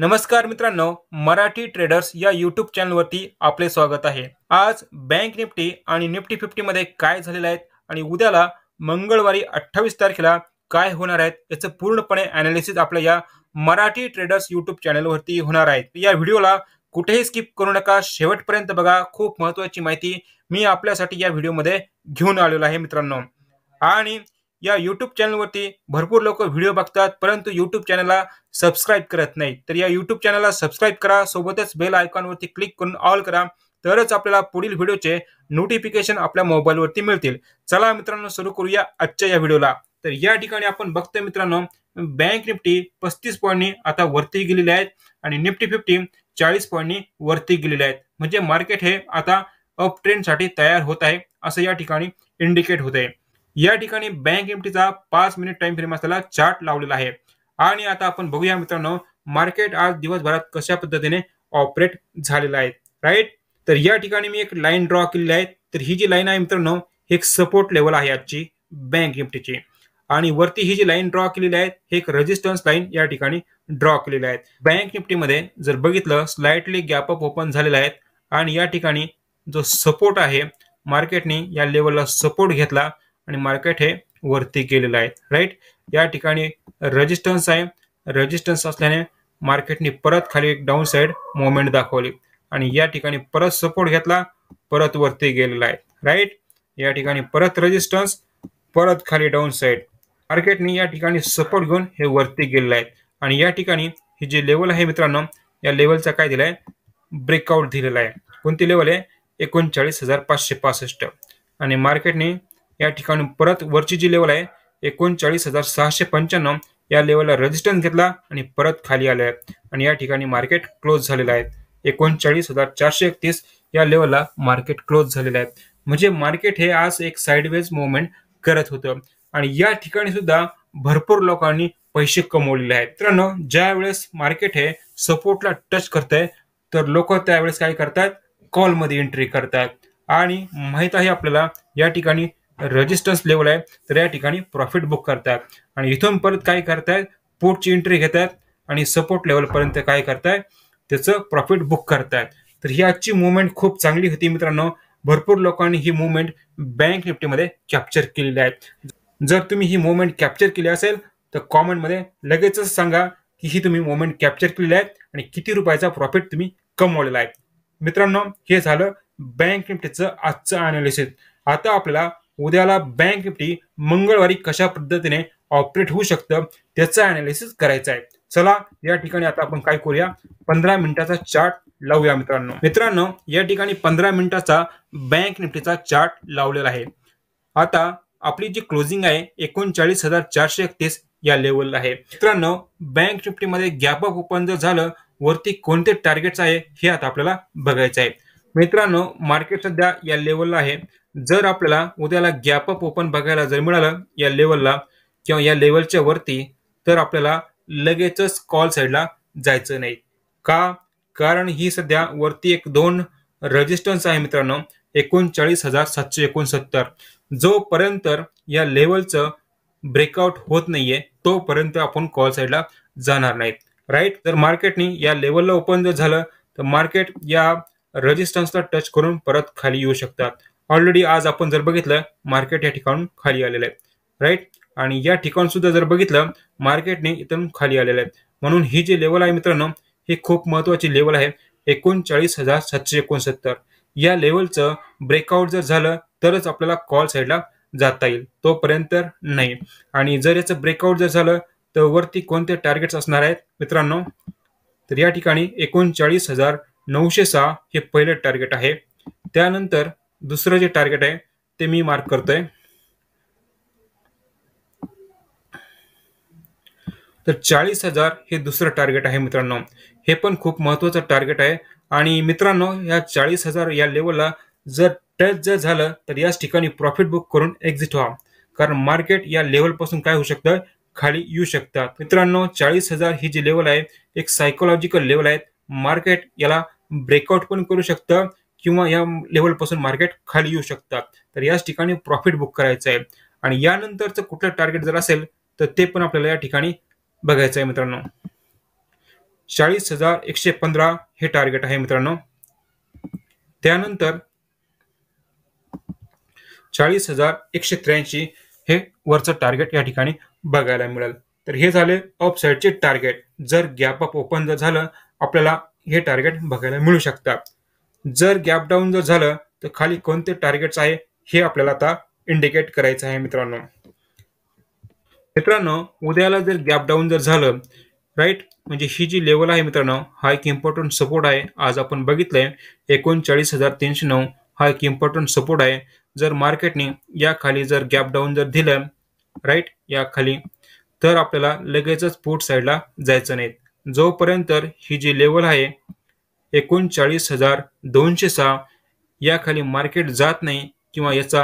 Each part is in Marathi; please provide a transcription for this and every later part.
नमस्कार मित्रांनो मराठी ट्रेडर्स या युट्यूब चॅनलवरती आपले स्वागत आहे आज बँक निफ्टी आणि निफ्टी मध्ये काय झालेलं आहे आणि उद्याला मंगळवारी अठ्ठावीस तारखेला काय होणार आहेत याचं पूर्णपणे अनालिसिस आपल्या या मराठी ट्रेडर्स युट्यूब वरती होणार आहेत या व्हिडिओला कुठेही स्किप करू नका शेवटपर्यंत बघा खूप महत्वाची माहिती मी आपल्यासाठी या व्हिडिओमध्ये घेऊन आलेलो आहे मित्रांनो आणि या यूट्यूब चॅनलवरती भरपूर लोक व्हिडिओ बघतात परंतु यूट्यूब चॅनलला सबस्क्राईब करत नाही तर या यूट्यूब चॅनलला सबस्क्राईब करा सोबतच बेल आयकॉनवरती क्लिक करून ऑल करा तरच आपल्याला पुढील व्हिडिओचे नोटिफिकेशन आपल्या मोबाईलवरती मिळतील चला मित्रांनो सुरू करूया आजच्या या व्हिडिओला तर या ठिकाणी आपण बघतोय मित्रांनो बँक निफ्टी पस्तीस पॉईंटनी आता वरती गेलेली आहेत आणि निफ्टी फिफ्टी चाळीस पॉईंटनी वरती गेलेले आहेत म्हणजे मार्केट हे आता अप ट्रेंडसाठी तयार होत आहे असं या ठिकाणी इंडिकेट होत आहे या ठिकाणी बँक निफ्टीचा पाच मिनिट टाइम फ्रेम असताना चार्ट लावलेला आहे आणि आता आपण बघूया मित्रांनो मार्केट आज दिवसभरात कशा पद्धतीने ऑपरेट झालेला आहे राईट तर या ठिकाणी मी एक लाईन ड्रॉ केलेली आहे तर ही जी लाईन आहे मित्रांनो एक सपोर्ट लेवल आहे आजची बँक निफ्टीची आणि वरती ही जी लाईन ड्रॉ केलेली आहे हे एक रेजिस्टन्स लाईन या ठिकाणी ड्रॉ केलेली आहे बँक निफ्टीमध्ये जर बघितलं स्लाइटली गॅप अप ओपन झालेला आहे आणि या ठिकाणी जो सपोर्ट आहे मार्केटने या लेवलला सपोर्ट घेतला आणि मार्केट हे वरती गेलेलं आहे राईट या ठिकाणी रजिस्टन्स आहे रजिस्टन्स असल्याने मार्केटने परत खाली एक डाऊन साईड मुवमेंट दाखवली आणि या ठिकाणी परत सपोर्ट घेतला परत वरती गेलेला आहे राईट या ठिकाणी परत रजिस्टन्स परत खाली डाऊन साईड मार्केटने या ठिकाणी सपोर्ट घेऊन हे वरती गेलेलं आहे आणि या ठिकाणी हे जे लेवल आहे मित्रांनो या लेवलचा काय दिला आहे ब्रेकआउट दिलेला आहे कोणती लेवल आहे एकोणचाळीस हजार पाचशे पासष्ट आणि मार्केटने या ठिकाणी परत वरची जी लेवल आहे एकोणचाळीस हजार सहाशे पंच्याण्णव या लेवलला रेजिस्टन्स घेतला आणि परत खाली आले आहे आणि या ठिकाणी मार्केट क्लोज झालेलं आहे एकोणचाळीस हजार चारशे एकतीस या लेवलला मार्केट क्लोज झालेलं आहे म्हणजे मार्केट हे आज एक साईडवेज मुवमेंट करत होतं आणि या ठिकाणी सुद्धा भरपूर लोकांनी पैसे कमवलेले आहेत मित्रांनो ज्या वेळेस मार्केट हे सपोर्टला टच करत आहे तर लोक त्यावेळेस काय करतात कॉलमध्ये एंट्री करतात आणि माहीत आहे आपल्याला या ठिकाणी रजिस्टन्स लेवल आहे तर या ठिकाणी प्रॉफिट बुक करतात आणि इथून परत काय करतायत पोर्टची एंट्री घेतात आणि सपोर्ट लेवलपर्यंत काय करताय त्याचं प्रॉफिट बुक करतायत तर ही आजची मुवमेंट खूप चांगली होती मित्रांनो भरपूर लोकांनी ही मुवमेंट बँक निफ्टीमध्ये कॅप्चर केलेली आहे जर तुम्ही ही मुवमेंट कॅप्चर केली असेल तर कॉमेंटमध्ये लगेचच सांगा की ही तुम्ही मुवमेंट कॅप्चर केलेली आहे आणि किती रुपयाचा प्रॉफिट तुम्ही कमवलेला आहे मित्रांनो हे झालं बँक निफ्टीचं आजचं अनालिसिस आता आपल्याला उद्याला बँक निफ्टी मंगळवारी कशा पद्धतीने ऑपरेट होऊ शकतं त्याचं अनालिसिस करायचं आहे चला या ठिकाणी आता आपण काय करूया पंधरा मिनिटाचा चार्ट लावूया मित्रांनो मित्रांनो या ठिकाणी पंधरा मिनिटाचा बँक निफ्टीचा चार्ट लावलेला आहे आता आपली जी क्लोजिंग आहे एकोणचाळीस हजार चारशे एकतीस या लेवलला आहे मित्रांनो बँक निफ्टीमध्ये गॅप अप ओपन जर झालं वरती कोणते टार्गेट्स आहे हे आता आपल्याला बघायचं आहे मित्रांनो मार्केट सध्या या लेवलला आहे जर आपल्याला उद्याला गॅप अप ओपन बघायला जर मिळालं या लेवलला किंवा या लेवलच्या वरती तर आपल्याला लगेचच कॉल साईडला जायचं नाही का कारण ही सध्या वरती एक दोन रजिस्टन्स आहे मित्रांनो एकोणचाळीस हजार सातशे एकोणसत्तर जोपर्यंत या लेवलचं ब्रेकआउट होत नाहीये तोपर्यंत आपण कॉल साईडला जाणार नाहीत राईट जर मार्केटनी या लेवलला ओपन जर झालं तर मार्केट या रजिस्टन्सला टच करून परत खाली येऊ शकतात ऑलरेडी आज आपण जर बघितलं मार्केट या ठिकाणून खाली आलेलं आहे राईट आणि या ठिकाणी सुद्धा जर बघितलं मार्केटने इथून खाली आलेलं आहे म्हणून ही जी लेवल आहे मित्रांनो ही खूप महत्त्वाची लेवल आहे एकोणचाळीस हजार सातशे एकोणसत्तर या लेवलचं ब्रेकआउट जर झालं तरच आपल्याला कॉल साईडला जाता येईल तोपर्यंत नाही आणि जर याचं ब्रेकआउट जर झालं तर वरती कोणते टार्गेट्स असणार आहेत मित्रांनो तर या ठिकाणी एकोणचाळीस हजार नऊशे सहा हे पहिलं टार्गेट आहे त्यानंतर दुसरं जे टार्गेट आहे ते मी मार्क करतोय तर चाळीस हजार हे दुसरं टार्गेट आहे मित्रांनो हे पण खूप महत्त्वाचं टार्गेट आहे आणि मित्रांनो या चाळीस हजार या लेवलला जर टच जर झालं तर याच ठिकाणी प्रॉफिट बुक करून एक्झिट व्हा कारण मार्केट या लेवलपासून काय होऊ शकतं खाली येऊ शकतात मित्रांनो चाळीस हजार ही जी लेवल आहे एक सायकोलॉजिकल लेवल आहे मार्केट याला ब्रेकआउट पण करू शकतं किंवा या लेवलपासून मार्केट खाली येऊ शकतात तर याच ठिकाणी प्रॉफिट बुक करायचं आहे आणि यानंतरचं कुठलं टार्गेट जर असेल तर ते पण आपल्याला या ठिकाणी बघायचं आहे मित्रांनो चाळीस हजार एकशे पंधरा हे टार्गेट आहे मित्रांनो त्यानंतर चाळीस हजार एकशे त्र्याऐंशी हे वरचं टार्गेट या ठिकाणी बघायला मिळेल तर हे झाले ऑफ टार्गेट जर गॅप अप ओपन जर झालं आपल्याला हे टार्गेट बघायला मिळू शकतात जर गॅप डाऊन जर झालं तर खाली कोणते टार्गेट्स आहे हे आपल्याला आता इंडिकेट करायचं आहे मित्रांनो मित्रांनो उद्याला जर गॅप डाऊन जर झालं राईट म्हणजे ही जी लेवल आहे मित्रांनो हा एक इम्पॉर्टंट सपोर्ट आहे आज आपण बघितलंय एकोणचाळीस हजार तीनशे नऊ हा एक इम्पॉर्टंट सपोर्ट आहे जर मार्केटने या खाली जर गॅप डाऊन जर दिलं राईट या खाली तर आपल्याला लगेचच पोर्ट साईडला जायचं नाहीत जोपर्यंत ही जी लेवल आहे एकोणचाळीस हजार दोनशे सहा याखाली मार्केट जात नाही किंवा याचा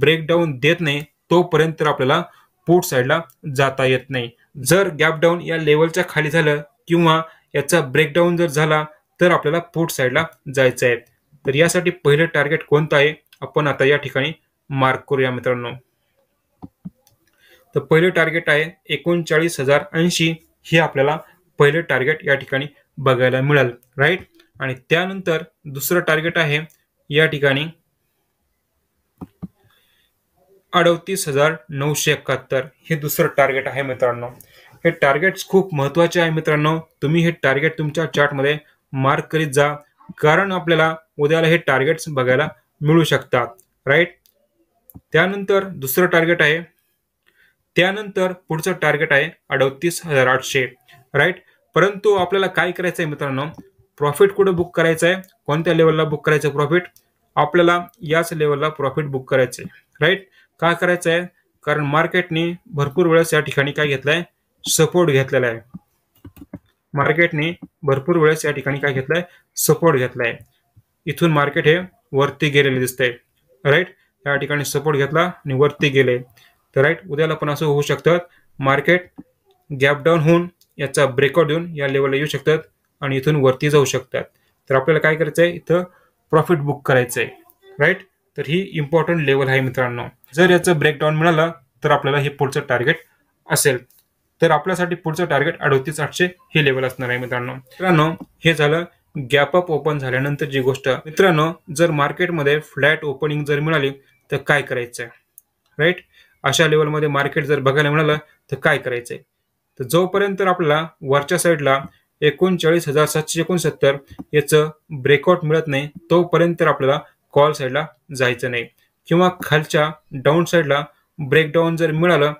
ब्रेकडाऊन देत नाही तोपर्यंत आपल्याला पुट साइडला जाता येत नाही जर गॅपडाऊन या लेवलच्या खाली झालं किंवा याचा ब्रेकडाऊन जर झाला तर आपल्याला पुट साइडला जायचं आहे तर यासाठी पहिलं टार्गेट कोणतं आहे आपण आता या ठिकाणी मार्क करूया मित्रांनो तर पहिलं टार्गेट आहे एकोणचाळीस हजार ऐंशी हे आपल्याला पहिले टार्गेट या ठिकाणी बघायला मिळाल राईट आणि त्यानंतर दुसरं टार्गेट आहे या ठिकाणी अडतीस हजार नऊशे एकाहत्तर हे दुसरं टार्गेट आहे मित्रांनो हे टार्गेट्स खूप महत्वाचे आहे मित्रांनो तुम्ही हे टार्गेट तुमच्या चार्टमध्ये मार्क करीत जा कारण आपल्याला उद्याला हे टार्गेट्स बघायला मिळू शकतात राईट त्यानंतर दुसरं टार्गेट आहे त्यानंतर पुढचं टार्गेट आहे अडतीस हजार आठशे राईट परंतु आपल्याला काय करायचं आहे मित्रांनो प्रॉफिट कुठं बुक करायचं आहे कोणत्या लेवलला बुक करायचं आहे प्रॉफिट आपल्याला याच लेवलला प्रॉफिट बुक करायचं आहे राईट काय करायचं आहे कारण मार्केटने भरपूर वेळेस या ठिकाणी काय घेतलंय सपोर्ट घेतलेला आहे मार्केटने भरपूर वेळेस या ठिकाणी काय घेतलं आहे सपोर्ट घेतलाय आहे इथून मार्केट हे वरती गेलेले दिसतंय राईट या ठिकाणी सपोर्ट घेतला आणि वरती गेले तर राईट उद्याला पण असं होऊ शकतं मार्केट गॅप डाऊन होऊन याचा ब्रेकआउट देऊन या लेवलला येऊ शकतात आणि इथून वरती जाऊ शकतात तर आपल्याला काय करायचं आहे इथं प्रॉफिट बुक करायचं आहे राईट तर ही इम्पॉर्टंट लेवल आहे मित्रांनो जर याचं ब्रेकडाऊन मिळालं तर आपल्याला हे पुढचं टार्गेट असेल तर आपल्यासाठी पुढचं टार्गेट अडोतीस आठशे हे लेवल असणार आहे मित्रांनो मित्रांनो हे झालं गॅप अप ओपन झाल्यानंतर जी गोष्ट मित्रांनो जर मार्केटमध्ये फ्लॅट ओपनिंग जर मिळाली तर काय करायचं आहे राईट अशा लेवलमध्ये मार्केट जर बघायला मिळालं तर काय करायचं आहे तर जोपर्यंत आपल्याला वरच्या साईडला एकोणचाळीस हजार सातशे एकोणसत्तर याचं ब्रेकआउट मिळत नाही तोपर्यंत आपल्याला कॉल साईडला जायचं नाही किंवा खालच्या डाऊन साईडला ब्रेकडाऊन जर मिळालं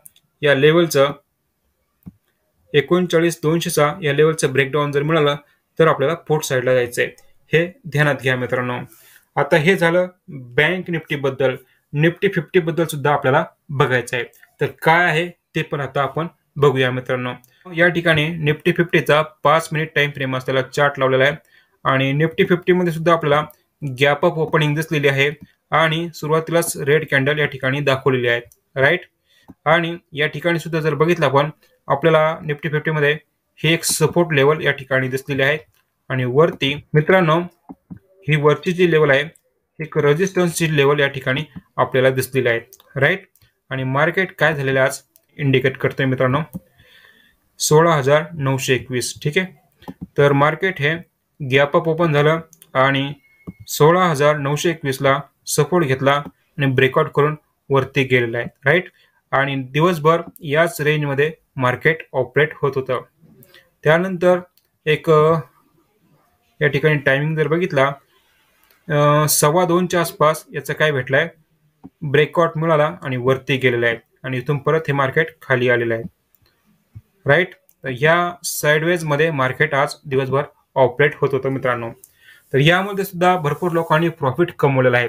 या लेवलचं एकोणचाळीस दोनशेचा या लेवलचं ब्रेकडाऊन जर मिळालं तर आपल्याला पोर्ट साईडला जायचं आहे हे ध्यानात घ्या मित्रांनो आता हे झालं बँक निफ्टीबद्दल निफ्टी बद्दल सुद्धा आपल्याला बघायचं आहे तर काय आहे ते पण आता आपण बघूया मित्रांनो या ठिकाणी निफ्टी फिफ्टीचा पाच मिनिट टाइम फ्रेम असलेला चार्ट लावलेला आहे आणि निफ्टी फिफ्टीमध्ये सुद्धा आपल्याला गॅप अप ओपनिंग दिसलेली आहे आणि सुरुवातीलाच रेड कॅन्डल या ठिकाणी दाखवलेली आहे राईट आणि या ठिकाणी सुद्धा जर बघितलं आपण आपल्याला निफ्टी फिफ्टीमध्ये हे एक सपोर्ट लेवल या ठिकाणी दिसलेली आहे आणि वरती मित्रांनो ही वरची जी लेवल आहे एक रेजिस्टन्सची लेवल या ठिकाणी आपल्याला दिसलेली आहे राईट आणि मार्केट काय झालेलं आज इंडिकेट करते मित्रांनो सोळा हजार नऊशे एकवीस ठीक आहे तर मार्केट हे गॅपअप ओपन झालं आणि सोळा हजार नऊशे एकवीसला सपोर्ट घेतला आणि ब्रेकआउट करून वरती गेलेला आहे राईट आणि दिवसभर याच रेंजमध्ये मार्केट ऑपरेट होत होतं त्यानंतर एक या ठिकाणी टायमिंग जर बघितला सव्वा दोनच्या आसपास याचं काय भेटलं आहे ब्रेकआउट मिळाला आणि वरती गेलेला आहे आणि इथून परत हे मार्केट खाली आलेलं आहे राईट या साइडवेज मध्ये मार्केट आज दिवसभर ऑपरेट होत होतं मित्रांनो तर यामध्ये सुद्धा भरपूर लोकांनी प्रॉफिट कमवलेलं आहे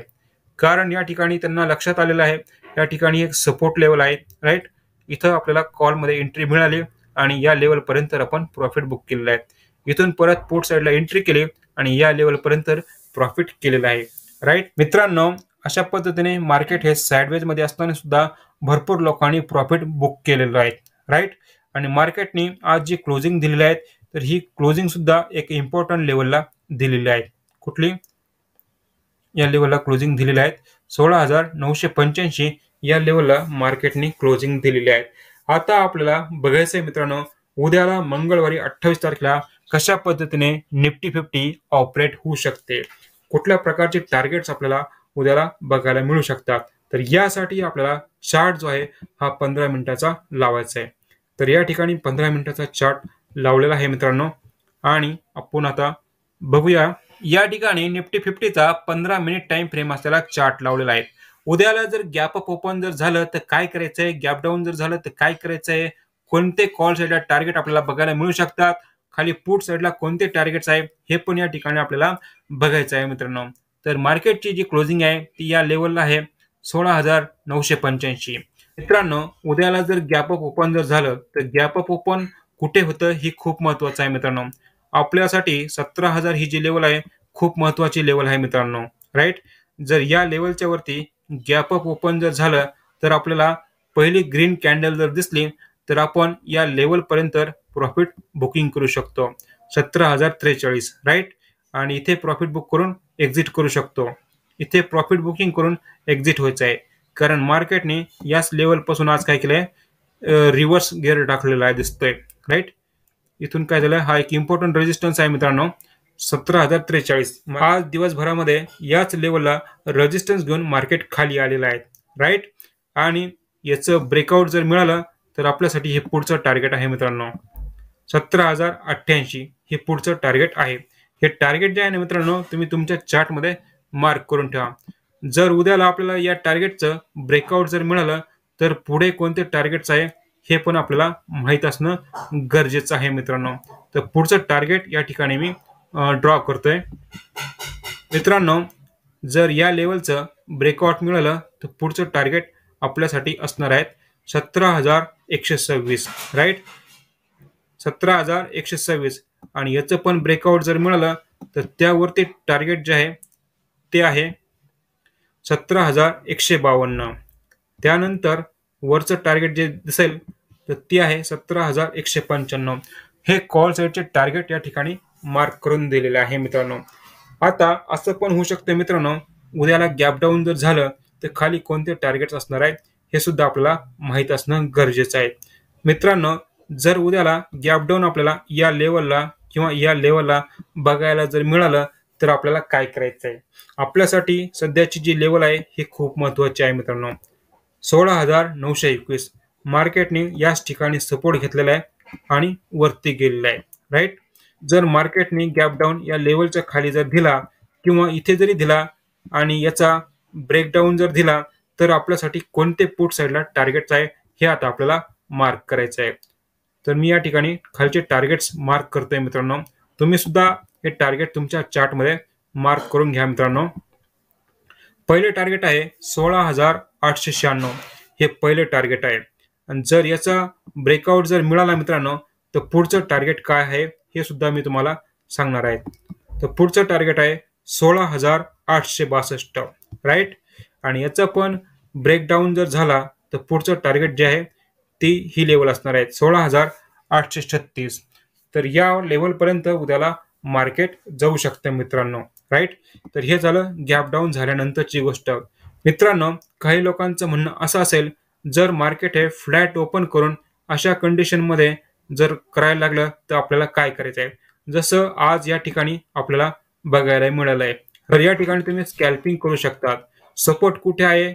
कारण या ठिकाणी त्यांना लक्षात आलेलं आहे या ठिकाणी एक सपोर्ट लेवल आहे राईट इथं आपल्याला कॉलमध्ये एंट्री मिळाली आणि या लेवलपर्यंत आपण प्रॉफिट बुक केलेलं आहे इथून परत पोर्ट साईडला एंट्री केली आणि या लेवलपर्यंत प्रॉफिट केलेलं आहे राईट मित्रांनो अशा पद्धतीने मार्केट हे मध्ये असताना सुद्धा भरपूर लोकांनी प्रॉफिट बुक केलेलं आहे राईट आणि मार्केटने आज जी क्लोजिंग दिलेली आहेत तर ही क्लोजिंग सुद्धा एक इम्पॉर्टंट लेवलला दिलेली आहे कुठली या लेवलला क्लोजिंग दिलेली आहेत सोळा हजार नऊशे पंच्याऐंशी या लेवलला मार्केटने क्लोजिंग दिलेली आहे आता आपल्याला बघायचं आहे मित्रांनो उद्याला मंगळवारी अठ्ठावीस तारखेला कशा पद्धतीने निफ्टी फिफ्टी ऑपरेट होऊ शकते कुठल्या प्रकारचे टार्गेट्स आपल्याला उद्याला बघायला मिळू शकतात तर यासाठी आपल्याला चार्ट जो आहे हा पंधरा मिनिटाचा लावायचा आहे तर या ठिकाणी पंधरा मिनिटाचा चार्ट लावलेला आहे मित्रांनो आणि आपण आता बघूया या ठिकाणी निफ्टी फिफ्टीचा पंधरा मिनिट टाइम फ्रेम असलेला चार्ट लावलेला आहे उद्याला जर गॅप अप ओपन जर झालं तर काय करायचं आहे गॅप डाऊन जर झालं तर काय करायचं आहे कोणते कॉल साईडला टार्गेट आपल्याला बघायला मिळू शकतात खाली पुट साईडला कोणते टार्गेट्स आहे हे पण या ठिकाणी आपल्याला बघायचं आहे मित्रांनो तर मार्केटची जी क्लोजिंग आहे ती या लेवलला आहे सोळा हजार नऊशे पंच्याऐंशी मित्रांनो उद्याला जर गॅप अप ओपन जर झालं तर गॅप अप ओपन कुठे होतं ही खूप महत्त्वाचं आहे मित्रांनो आपल्यासाठी सतरा हजार ही जी लेवल आहे खूप महत्त्वाची लेवल आहे मित्रांनो राईट जर या लेवलच्या वरती गॅप अप ओपन जर झालं तर आपल्याला पहिली ग्रीन कॅन्डल जर दिसली तर आपण या लेवलपर्यंत प्रॉफिट बुकिंग करू शकतो सतरा हजार त्रेचाळीस राईट आणि इथे प्रॉफिट बुक करून एक्झिट करू शकतो इथे प्रॉफिट बुकिंग करून एक्झिट व्हायचं आहे कारण मार्केटने याच लेवलपासून आज काय केलंय रिव्हर्स गेअर टाकलेला आहे दिसतोय राईट इथून काय झालं हा एक इम्पॉर्टंट रेजिस्टन्स आहे मित्रांनो सतरा हजार त्रेचाळीस आज दिवसभरामध्ये याच लेवलला रेजिस्टन्स घेऊन मार्केट खाली आलेलं आहे राईट आणि याचं ब्रेकआउट जर मिळालं तर आपल्यासाठी हे पुढचं टार्गेट आहे मित्रांनो सतरा हजार अठ्ठ्याऐंशी हे पुढचं टार्गेट आहे हे टार्गेट जे आहे ना मित्रांनो तुम्ही तुमच्या चार्टमध्ये मार्क करून ठेवा जर उद्याला आपल्याला या टार्गेटचं ब्रेकआउट जर मिळालं तर पुढे कोणते टार्गेट्स आहे हे पण आपल्याला माहीत असणं गरजेचं आहे मित्रांनो तर पुढचं टार्गेट या ठिकाणी मी ड्रॉ करतोय मित्रांनो जर या लेवलचं ब्रेकआउट मिळालं तर पुढचं टार्गेट आपल्यासाठी असणार आहेत सतरा हजार एकशे सव्वीस राईट सतरा हजार एकशे सव्वीस आणि याचं पण ब्रेकआउट जर मिळालं तर त्यावरती टार्गेट जे आहे ते आहे सतरा हजार एकशे बावन्न त्यानंतर वरचं टार्गेट जे दिसेल तर ते आहे सतरा हजार एकशे पंच्याण्णव हे कॉल साईडचे टार्गेट या ठिकाणी मार्क करून दिलेले आहे मित्रांनो आता असं पण होऊ शकतं मित्रांनो उद्याला गॅप डाऊन जर झालं तर खाली कोणते टार्गेट्स असणार आहेत हे सुद्धा आपल्याला माहीत असणं गरजेचं आहे मित्रांनो जर उद्याला गॅप डाऊन आपल्याला या लेवलला किंवा या लेवलला बघायला जर मिळालं तर आपल्याला काय करायचं आहे आपल्यासाठी सध्याची जी लेवल आहे हे खूप महत्वाची आहे मित्रांनो सोळा हजार नऊशे एकवीस मार्केटने याच ठिकाणी सपोर्ट घेतलेला आहे आणि वरती गेलेला आहे राईट जर मार्केटने गॅप डाऊन या लेवलच्या खाली जर दिला किंवा इथे जरी दिला आणि याचा ब्रेकडाऊन जर दिला तर आपल्यासाठी कोणते पुट साईडला टार्गेट्स आहे हे आता आपल्याला मार्क करायचं आहे तर मी या ठिकाणी खालचे टार्गेट्स मार्क करतोय मित्रांनो तुम्ही सुद्धा हे टार्गेट तुमच्या चार्टमध्ये मार्क करून घ्या मित्रांनो पहिले टार्गेट आहे सोळा हजार आठशे शहाण्णव हे पहिले टार्गेट आहे आणि जर याचा ब्रेकआउट जर मिळाला मित्रांनो तर पुढचं टार्गेट काय आहे हे सुद्धा मी तुम्हाला सांगणार आहे तर पुढचं टार्गेट आहे सोळा हजार आठशे बासष्ट राईट आणि याचा पण ब्रेकडाऊन जर झाला तर पुढचं टार्गेट जे आहे ती ही लेवल असणार आहे सोळा हजार आठशे छत्तीस तर या लेवलपर्यंत उद्याला मार्केट जाऊ शकते मित्रांनो राईट तर हे झालं गॅप डाऊन झाल्यानंतरची गोष्ट मित्रांनो काही लोकांचं म्हणणं असं असेल जर मार्केट हे फ्लॅट ओपन करून अशा कंडिशनमध्ये जर करायला लागलं तर आपल्याला काय करायचं आहे जसं आज या ठिकाणी आपल्याला बघायला मिळालं आहे तर या ठिकाणी तुम्ही स्कॅल्पिंग करू शकतात सपोर्ट कुठे आहे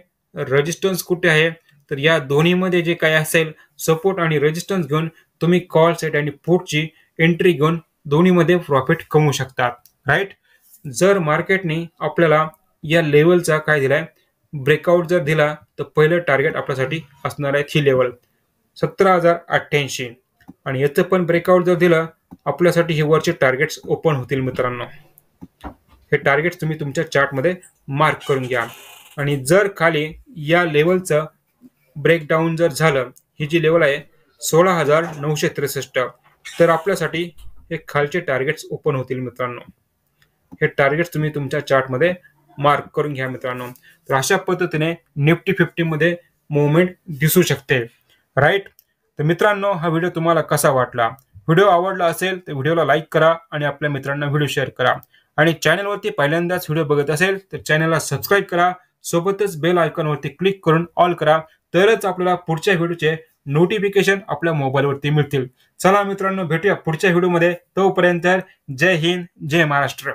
रजिस्टन्स कुठे आहे तर या दोन्हीमध्ये जे काही असेल सपोर्ट आणि रजिस्टन्स घेऊन तुम्ही कॉल सेट आणि पुटची एंट्री घेऊन दोन्हीमध्ये प्रॉफिट कमवू शकतात राईट जर मार्केटने आपल्याला या लेवलचा काय दिलाय ब्रेकआउट जर दिला तर पहिलं टार्गेट आपल्यासाठी असणार आहे ही लेवल सतरा हजार अठ्ठ्याऐंशी आणि याचं पण ब्रेकआउट जर दिलं आपल्यासाठी हे वरचे टार्गेट्स ओपन होतील मित्रांनो हे टार्गेट्स तुम्ही तुमच्या चार्टमध्ये मार्क करून घ्या आणि जर खाली या लेवलचं ब्रेकडाऊन जर झालं ही जी लेवल आहे सोळा हजार नऊशे त्रेसष्ट तर आपल्यासाठी हे खालचे टार्गेट्स ओपन होतील मित्रांनो हे टार्गेट्स तुम्ही तुमच्या चार्टमध्ये मार्क करून घ्या मित्रांनो तर अशा पद्धतीने निफ्टी फिफ्टीमध्ये मुवमेंट दिसू शकते राईट तर मित्रांनो हा व्हिडिओ तुम्हाला कसा वाटला व्हिडिओ आवडला असेल तर व्हिडिओला लाईक करा आणि आपल्या मित्रांना व्हिडिओ शेअर करा आणि चॅनलवरती पहिल्यांदाच व्हिडिओ बघत असेल तर चॅनलला सबस्क्राईब करा सोबतच बेल आयकॉनवरती क्लिक करून ऑल करा तरच आपल्याला पुढच्या व्हिडिओचे नोटिफिकेशन आपल्या मोबाईलवरती मिळतील चला मित्रांनो भेटूया पुढच्या व्हिडिओमध्ये तोपर्यंत जय हिंद जय महाराष्ट्र